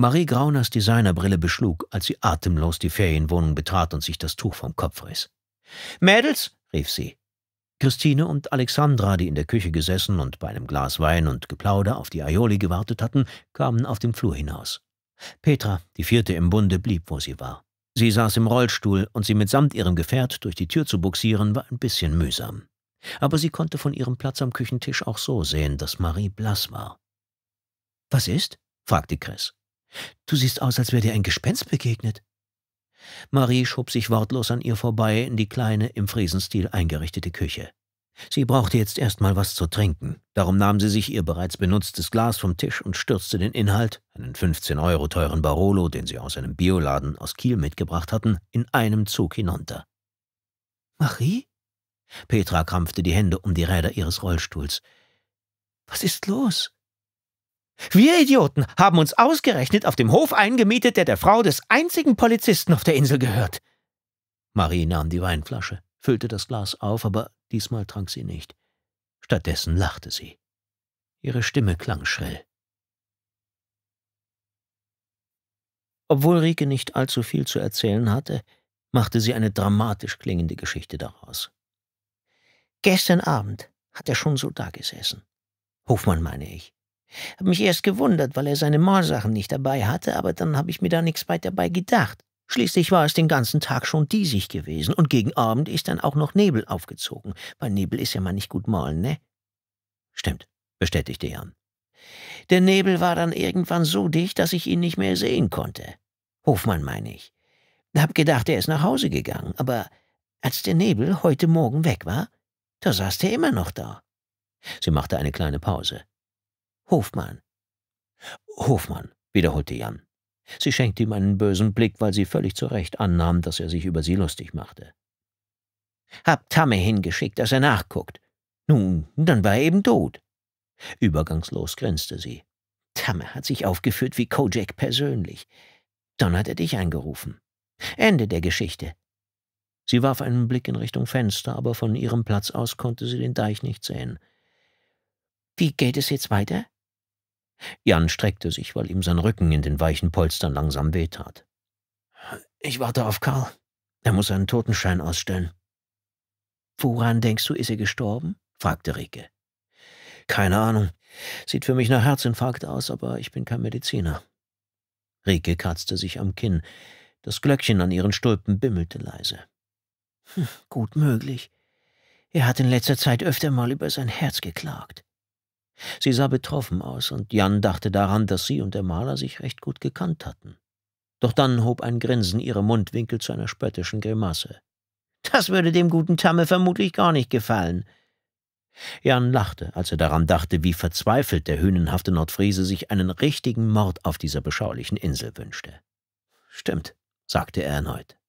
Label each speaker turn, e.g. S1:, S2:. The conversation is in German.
S1: Marie Grauners Designerbrille beschlug, als sie atemlos die Ferienwohnung betrat und sich das Tuch vom Kopf riss. Mädels, rief sie. Christine und Alexandra, die in der Küche gesessen und bei einem Glas Wein und Geplauder auf die Aioli gewartet hatten, kamen auf dem Flur hinaus. Petra, die vierte im Bunde, blieb, wo sie war. Sie saß im Rollstuhl, und sie mitsamt ihrem Gefährt durch die Tür zu buxieren, war ein bisschen mühsam. Aber sie konnte von ihrem Platz am Küchentisch auch so sehen, dass Marie blass war. Was ist? fragte Chris. Du siehst aus, als wäre dir ein Gespenst begegnet. Marie schob sich wortlos an ihr vorbei in die kleine, im Friesenstil eingerichtete Küche. Sie brauchte jetzt erst mal was zu trinken. Darum nahm sie sich ihr bereits benutztes Glas vom Tisch und stürzte den Inhalt, einen 15 Euro teuren Barolo, den sie aus einem Bioladen aus Kiel mitgebracht hatten, in einem Zug hinunter. Marie? Petra krampfte die Hände um die Räder ihres Rollstuhls. Was ist los? Wir Idioten haben uns ausgerechnet auf dem Hof eingemietet, der der Frau des einzigen Polizisten auf der Insel gehört. Marie nahm die Weinflasche, füllte das Glas auf, aber diesmal trank sie nicht. Stattdessen lachte sie. Ihre Stimme klang schrill. Obwohl Rike nicht allzu viel zu erzählen hatte, machte sie eine dramatisch klingende Geschichte daraus. Gestern Abend hat er schon so dagesessen. Hofmann, meine ich. Hab mich erst gewundert, weil er seine Malsachen nicht dabei hatte, aber dann habe ich mir da nichts weiter dabei gedacht. Schließlich war es den ganzen Tag schon diesig gewesen und gegen Abend ist dann auch noch Nebel aufgezogen, Bei Nebel ist ja mal nicht gut malen, ne? Stimmt, bestätigte Jan. Der Nebel war dann irgendwann so dicht, dass ich ihn nicht mehr sehen konnte. Hofmann meine ich. Hab gedacht, er ist nach Hause gegangen, aber als der Nebel heute Morgen weg war, da saß er immer noch da. Sie machte eine kleine Pause. Hofmann. Hofmann, wiederholte Jan. Sie schenkte ihm einen bösen Blick, weil sie völlig zu Recht annahm, dass er sich über sie lustig machte. Hab Tamme hingeschickt, dass er nachguckt. Nun, dann war er eben tot. Übergangslos grinste sie. Tamme hat sich aufgeführt wie Kojak persönlich. Dann hat er dich angerufen. Ende der Geschichte. Sie warf einen Blick in Richtung Fenster, aber von ihrem Platz aus konnte sie den Deich nicht sehen. Wie geht es jetzt weiter? Jan streckte sich, weil ihm sein Rücken in den weichen Polstern langsam wehtat. Ich warte auf Karl. Er muss einen Totenschein ausstellen. Woran denkst du, ist er gestorben? fragte Rike. Keine Ahnung. Sieht für mich nach Herzinfarkt aus, aber ich bin kein Mediziner. Rike kratzte sich am Kinn. Das Glöckchen an ihren Stulpen bimmelte leise. Hm, gut möglich. Er hat in letzter Zeit öfter mal über sein Herz geklagt. Sie sah betroffen aus, und Jan dachte daran, dass sie und der Maler sich recht gut gekannt hatten. Doch dann hob ein Grinsen ihre Mundwinkel zu einer spöttischen Grimasse. Das würde dem guten Tamme vermutlich gar nicht gefallen. Jan lachte, als er daran dachte, wie verzweifelt der hünenhafte Nordfriese sich einen richtigen Mord auf dieser beschaulichen Insel wünschte. Stimmt, sagte er erneut.